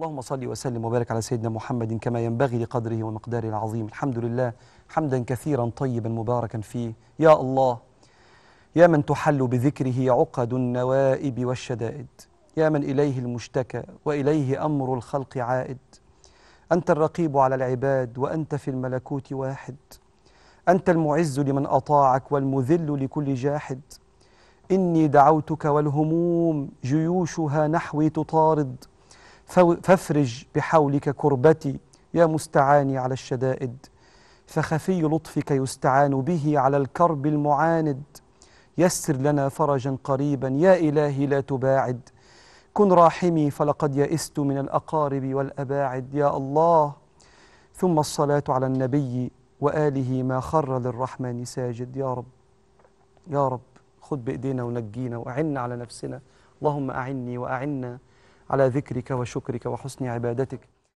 اللهم صل وسلم وبارك على سيدنا محمد كما ينبغي لقدره ومقداره العظيم الحمد لله حمدا كثيرا طيبا مباركا فيه يا الله يا من تحل بذكره عقد النوائب والشدائد يا من إليه المشتكى وإليه أمر الخلق عائد أنت الرقيب على العباد وأنت في الملكوت واحد أنت المعز لمن أطاعك والمذل لكل جاحد إني دعوتك والهموم جيوشها نحوي تطارد فافرج بحولك كربتي يا مستعاني على الشدائد فخفي لطفك يستعان به على الكرب المعاند يسر لنا فرجا قريبا يا إلهي لا تباعد كن راحمي فلقد يئست من الأقارب والأباعد يا الله ثم الصلاة على النبي وآله ما خر للرحمن ساجد يا رب يا رب خذ بإيدينا ونجينا وأعنا على نفسنا اللهم أعني وأعنا على ذكرك وشكرك وحسن عبادتك